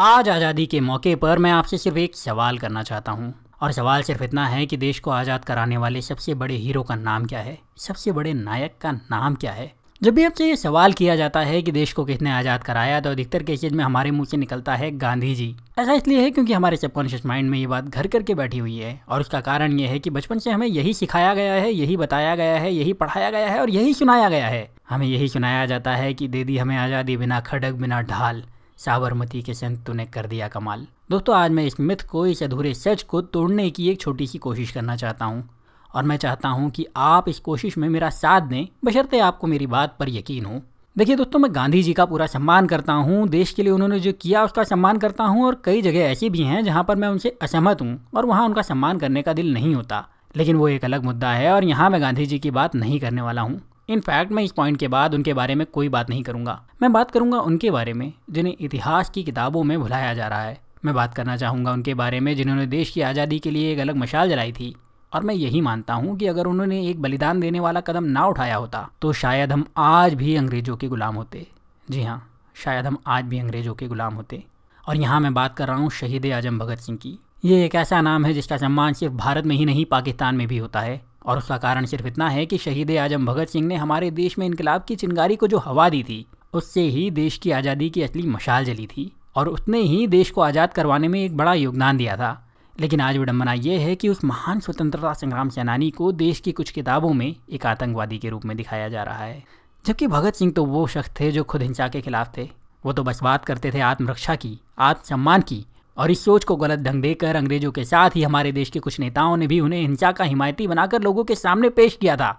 आज आज़ादी के मौके पर मैं आपसे सिर्फ एक सवाल करना चाहता हूँ और सवाल सिर्फ इतना है कि देश को आज़ाद कराने वाले सबसे बड़े हीरो का नाम क्या है सबसे बड़े नायक का नाम क्या है जब भी आपसे ये सवाल किया जाता है कि देश को किसने आज़ाद कराया तो अधिकतर केसेज में हमारे मुंह से निकलता है गांधी जी ऐसा इसलिए है क्योंकि हमारे सबकॉन्शियस माइंड में ये बात घर करके बैठी हुई है और उसका कारण ये है कि बचपन से हमें यही सिखाया गया है यही बताया गया है यही पढ़ाया गया है और यही सुनाया गया है हमें यही सुनाया जाता है कि दे दी हमें आज़ादी बिना खड़क बिना ढाल साबरमती के संत ने कर दिया कमाल दोस्तों आज मैं इस मिथ को इस अधूरे सच को तोड़ने की एक छोटी सी कोशिश करना चाहता हूँ और मैं चाहता हूँ कि आप इस कोशिश में मेरा साथ दें बशर्ते आपको मेरी बात पर यकीन हो देखिए दोस्तों मैं गांधी जी का पूरा सम्मान करता हूँ देश के लिए उन्होंने जो किया उसका सम्मान करता हूँ और कई जगह ऐसी भी हैं जहाँ पर मैं उनसे असहमत हूँ और वहाँ उनका सम्मान करने का दिल नहीं होता लेकिन वो एक अलग मुद्दा है और यहाँ मैं गांधी जी की बात नहीं करने वाला हूँ इनफैक्ट मैं इस पॉइंट के बाद उनके बारे में कोई बात नहीं करूंगा मैं बात करूंगा उनके बारे में जिन्हें इतिहास की किताबों में भुलाया जा रहा है मैं बात करना चाहूँगा उनके बारे में जिन्होंने देश की आज़ादी के लिए एक अलग मशाल जलाई थी और मैं यही मानता हूँ कि अगर उन्होंने एक बलिदान देने वाला कदम ना उठाया होता तो शायद हम आज भी अंग्रेज़ों के गुलाम होते जी हाँ शायद हम आज भी अंग्रेज़ों के गुलाम होते और यहाँ मैं बात कर रहा हूँ शहीद आजम भगत सिंह की ये एक ऐसा नाम है जिसका सम्मान सिर्फ भारत में ही नहीं पाकिस्तान में भी होता है और उसका कारण सिर्फ इतना है कि शहीद आजम भगत सिंह ने हमारे देश में इनकलाब की चिंगारी को जो हवा दी थी उससे ही देश की आज़ादी की असली मशाल जली थी और उसने ही देश को आज़ाद करवाने में एक बड़ा योगदान दिया था लेकिन आज विडम्बना यह है कि उस महान स्वतंत्रता संग्राम सेनानी को देश की कुछ किताबों में एक आतंकवादी के रूप में दिखाया जा रहा है जबकि भगत सिंह तो वो शख्स थे जो खुद हिंसा के खिलाफ थे वो तो बस बात करते थे आत्मरक्षा की आत्मसम्मान की और इस सोच को गलत ढंग देकर अंग्रेजों के साथ ही हमारे देश के कुछ नेताओं ने भी उन्हें हिंसा का हिमायती बनाकर लोगों के सामने पेश किया था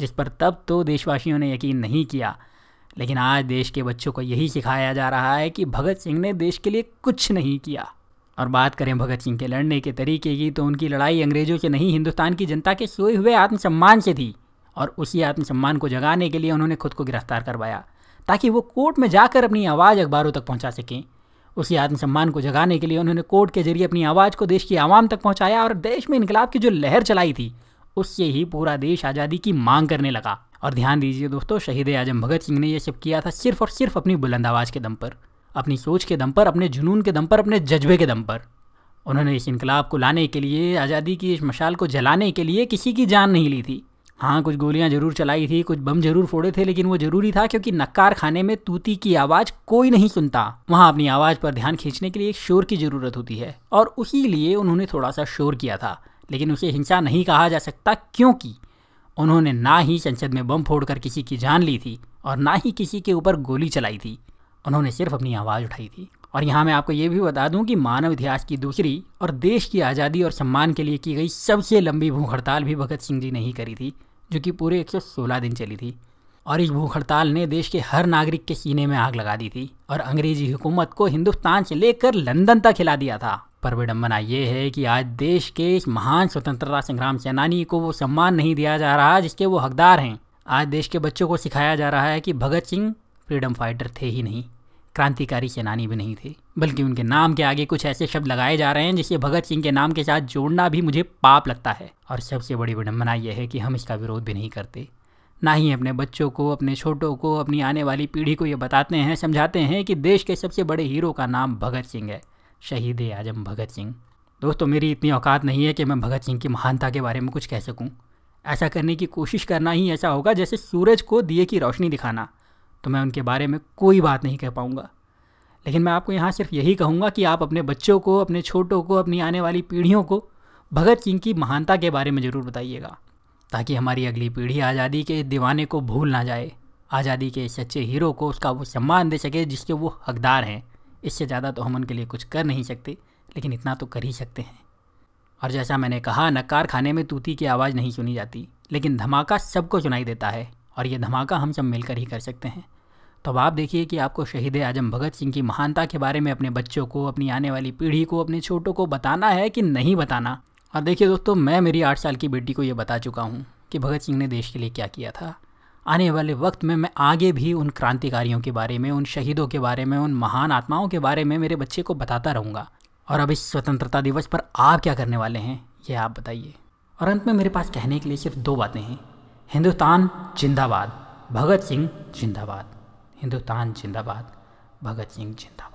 जिस पर तब तो देशवासियों ने यकीन नहीं किया लेकिन आज देश के बच्चों को यही सिखाया जा रहा है कि भगत सिंह ने देश के लिए कुछ नहीं किया और बात करें भगत सिंह के लड़ने के तरीके की तो उनकी लड़ाई अंग्रेजों से नहीं हिंदुस्तान की जनता के सोए हुए आत्मसम्मान से थी और उसी आत्मसम्मान को जगाने के लिए उन्होंने खुद को गिरफ्तार करवाया ताकि वो कोर्ट में जाकर अपनी आवाज़ अखबारों तक पहुंचा सकें उसी आत्मसम्मान को जगाने के लिए उन्होंने कोर्ट के जरिए अपनी आवाज़ को देश की आवाम तक पहुँचाया और देश में इनकलाब की जो लहर चलाई थी उससे ही पूरा देश आज़ादी की मांग करने लगा और ध्यान दीजिए दोस्तों शहीद आजम भगत सिंह ने यह सब किया था सिर्फ और सिर्फ अपनी बुलंद आवाज़ के दम पर अपनी सोच के दम पर अपने जुनून के दम पर अपने जज्बे के दम पर उन्होंने इस इनकलाब को लाने के लिए आज़ादी की इस मशाल को जलाने के लिए किसी की जान नहीं ली थी हाँ कुछ गोलियां जरूर चलाई थी कुछ बम जरूर फोड़े थे लेकिन वो जरूरी था क्योंकि नक्कार खाने में तूती की आवाज कोई नहीं सुनता वहाँ अपनी आवाज पर ध्यान खींचने के लिए एक शोर की जरूरत होती है और उसी लिए उन्होंने थोड़ा सा शोर किया था लेकिन उसे हिंसा नहीं कहा जा सकता क्योंकि उन्होंने ना ही संसद में बम फोड़ कर किसी की जान ली थी और ना ही किसी के ऊपर गोली चलाई थी उन्होंने सिर्फ अपनी आवाज़ उठाई थी और यहाँ मैं आपको ये भी बता दूँ कि मानव इतिहास की दूसरी और देश की आज़ादी और सम्मान के लिए की गई सबसे लंबी भूख हड़ताल भी भगत सिंह जी ने ही करी थी जो कि पूरे 116 दिन चली थी और इस भूख हड़ताल ने देश के हर नागरिक के सीने में आग लगा दी थी और अंग्रेजी हुकूमत को हिंदुस्तान से लेकर लंदन तक हिला दिया था पर विडम्बना ये है कि आज देश के इस महान स्वतंत्रता संग्राम सेनानी को वो सम्मान नहीं दिया जा रहा जिसके वो हकदार हैं आज देश के बच्चों को सिखाया जा रहा है कि भगत सिंह फ्रीडम फाइटर थे ही नहीं क्रांतिकारी सेनानी भी नहीं थे बल्कि उनके नाम के आगे कुछ ऐसे शब्द लगाए जा रहे हैं जिसे भगत सिंह के नाम के साथ जोड़ना भी मुझे पाप लगता है और सबसे बड़ी विडम्बना यह है कि हम इसका विरोध भी नहीं करते ना ही अपने बच्चों को अपने छोटों को अपनी आने वाली पीढ़ी को ये बताते हैं समझाते हैं कि देश के सबसे बड़े हीरो का नाम भगत सिंह है शहीद आजम भगत सिंह दोस्तों मेरी इतनी औकात नहीं है कि मैं भगत सिंह की महानता के बारे में कुछ कह सकूँ ऐसा करने की कोशिश करना ही ऐसा होगा जैसे सूरज को दिए की रोशनी दिखाना तो मैं उनके बारे में कोई बात नहीं कह पाऊँगा लेकिन मैं आपको यहाँ सिर्फ यही कहूँगा कि आप अपने बच्चों को अपने छोटों को अपनी आने वाली पीढ़ियों को भगत सिंह की महानता के बारे में ज़रूर बताइएगा ताकि हमारी अगली पीढ़ी आज़ादी के दीवाने को भूल ना जाए आज़ादी के सच्चे हीरो को उसका वो सम्मान दे सके जिसके वो हकदार हैं इससे ज़्यादा तो हम उनके लिए कुछ कर नहीं सकते लेकिन इतना तो कर ही सकते हैं और जैसा मैंने कहा नक्कार खाने में तूती की आवाज़ नहीं सुनी जाती लेकिन धमाका सबको सुनाई देता है और ये धमाका हम सब मिलकर ही कर सकते हैं तो अब आप देखिए कि आपको शहीद आजम भगत सिंह की महानता के बारे में अपने बच्चों को अपनी आने वाली पीढ़ी को अपने छोटों को बताना है कि नहीं बताना और देखिए दोस्तों मैं मेरी आठ साल की बेटी को ये बता चुका हूँ कि भगत सिंह ने देश के लिए क्या किया था आने वाले वक्त में मैं आगे भी उन क्रांतिकारियों के बारे में उन शहीदों के बारे में उन महान आत्माओं के बारे में मेरे बच्चे को बताता रहूँगा और अब इस स्वतंत्रता दिवस पर आप क्या करने वाले हैं ये आप बताइए और अंत में मेरे पास कहने के लिए सिर्फ दो बातें हैं हिंदुस्तान जिंदाबाद भगत सिंह जिंदाबाद हिंदुस्तान जिंदाबाद भगत सिंह जिंदाबाद